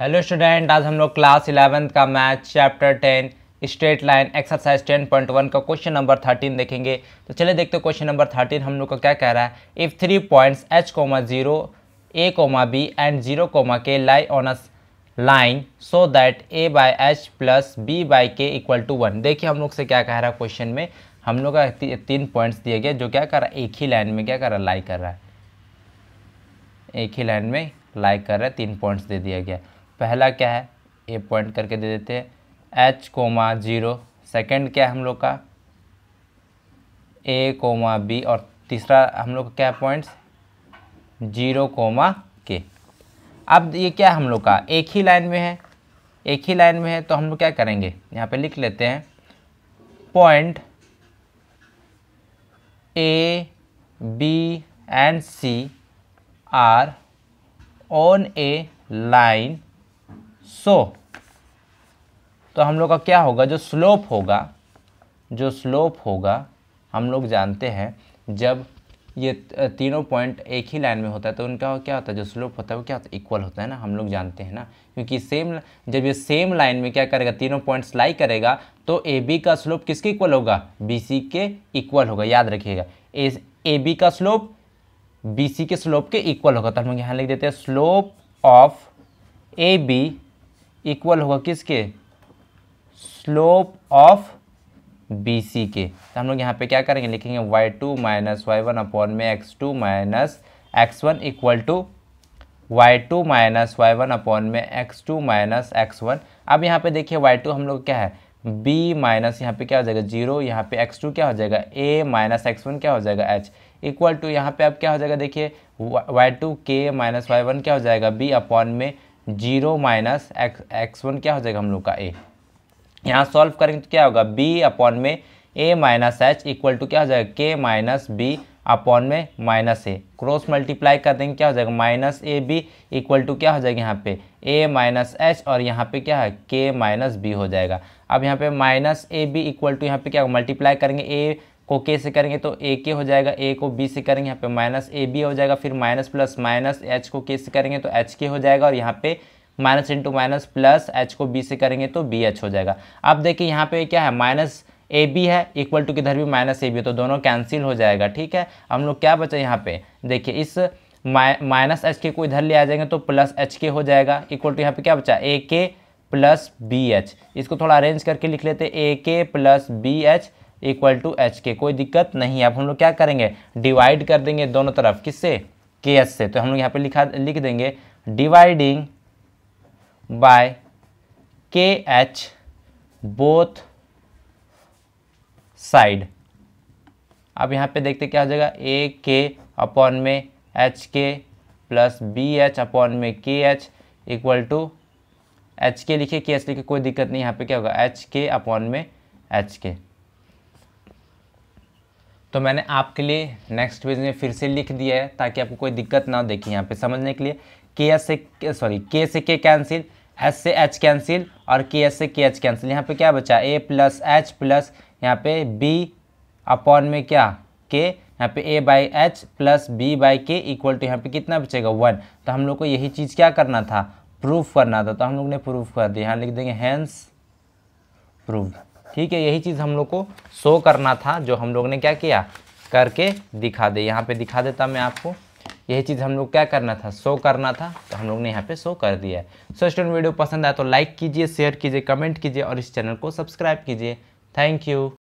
hello student आज हम लोग क्लास इलेवेंथ का math chapter ten straight line exercise ten point one का क्वेश्चन नंबर थर्टीन देखेंगे तो चलिए देखते हैं क्वेश्चन नंबर थर्टीन हम लोग का क्या कह रहा है if three points H comma zero A comma B and zero comma K lie on a line so that A by H plus B by K equal to one देखिए हम लोग से क्या कह रहा है क्वेश्चन में हम लोग का ती, तीन पॉइंट्स दिए गए जो क्या कर रहा है एक ही लाइन में क्या कर रहा है लाई कर रहा है एक ही लाइन में लाई कर रहा है तीन पॉइंट्स दे दिया गया पहला क्या है ए पॉइंट करके दे देते हैं एच कोमा जीरो सेकेंड क्या है हम लोग का ए कोमा बी और तीसरा हम लोग का क्या है पॉइंट्स जीरो कोमा के अब ये क्या है हम लोग का एक ही लाइन में है एक ही लाइन में है तो हम लोग क्या करेंगे यहाँ पे लिख लेते हैं point A B and C are on a line so तो हम लोग का क्या होगा जो स्लोप होगा जो स्लोप होगा हम लोग जानते हैं जब ये तीनों पॉइंट एक ही लाइन में होता है तो उनका क्या होता है जो स्लोप होता है वो क्या होता है इक्वल होता है ना हम लोग जानते हैं ना क्योंकि सेम जब ये सेम लाइन में क्या करेगा तीनों पॉइंट्स लाई करेगा तो ए बी का स्लोप किसके इक्वल होगा बी सी के इक्वल होगा याद रखिएगा ए बी का स्लोप बी सी के स्लोप के इक्वल होगा तो हम लोग यहाँ लिख देते हैं slope of A B equal होगा किसके स्लोप ऑफ बी सी के तो हम लोग यहाँ पे क्या करेंगे लिखेंगे Y two minus Y one upon में X two minus X one equal to Y two minus Y one upon में X two minus X one अब यहाँ पे देखिए वाई टू हम लोग क्या है b माइनस यहाँ पे क्या हो जाएगा जीरो यहाँ पे एक्स टू क्या हो जाएगा a माइनस एक्स वन क्या हो जाएगा h इक्वल टू यहाँ पे अब क्या हो जाएगा देखिए वाई टू के माइनस वाई वन क्या हो जाएगा b अपॉन में zero minus X X one क्या हो जाएगा हम लोग का ए यहाँ सॉल्व करेंगे तो क्या होगा बी अपॉन में A minus H equal to क्या हो जाएगा के माइनस बी अपॉन में माइनस ए क्रॉस मल्टीप्लाई कर देंगे क्या हो जाएगा minus A B equal to क्या हो जाएगा यहाँ पे ए माइनस एच और यहाँ पे क्या है के माइनस बी हो जाएगा अब यहाँ पे minus A B equal to यहाँ पे क्या होगा मल्टीप्लाई करेंगे ए को के से करेंगे तो ए के हो जाएगा ए को बी से करेंगे यहाँ पे माइनस ए बी हो जाएगा फिर माइनस प्लस माइनस एच को के से करेंगे तो एच के हो जाएगा और यहाँ पे minus into minus plus H को बी से करेंगे तो बी एच हो जाएगा अब देखिए यहाँ पे क्या है माइनस ए बी है इक्वल टू किधर भी माइनस ए बी तो दोनों कैंसिल हो जाएगा ठीक है हम लोग क्या बचा यहाँ पे देखिए इस माइनस एच के को इधर ले आ जाएंगे तो प्लस एच के हो जाएगा इक्वल टू यहाँ पे क्या बचा ए के प्लस बी एच इसको थोड़ा अरेंज करके लिख लेते A K plus B H equal to H K कोई दिक्कत नहीं है अब हम लोग क्या करेंगे डिवाइड कर देंगे दोनों तरफ किससे के एस से तो हम लोग यहाँ पे लिखा लिख देंगे dividing by K H both side अब यहाँ पे देखते क्या हो जाएगा ए के अपॉन में एच के प्लस बी एच अपॉन में के एच इक्वल टू एच के लिखे के एच लिखे कोई दिक्कत नहीं यहाँ पे क्या होगा एच के अपॉन में एच के तो मैंने आपके लिए नेक्स्ट पेज में फिर से लिख दिया है ताकि आपको कोई दिक्कत ना देखिए यहाँ पे समझने के लिए के एस से सॉरी के से के कैंसिल एस से एच कैंसिल और के एस से के एच कैंसिल यहाँ पे क्या बचा ए प्लस एच प्लस यहाँ पे बी अपॉन में क्या के यहाँ पे A by H plus B by K equal to यहाँ पे कितना बचेगा वन तो हम लोग को यही चीज़ क्या करना था प्रूफ करना था तो हम लोग ने प्रूफ कर दिया यहाँ लिख देंगे हैंस प्रूफ ठीक है यही चीज़ हम लोग को शो करना था जो हम लोग ने क्या किया करके दिखा दे यहाँ पे दिखा देता मैं आपको यही चीज़ हम लोग क्या करना था शो करना था तो हम लोग ने यहाँ पे शो कर दिया है सो स्टूडेंट वीडियो पसंद आया तो लाइक कीजिए शेयर कीजिए कमेंट कीजिए और इस चैनल को सब्सक्राइब कीजिए थैंक यू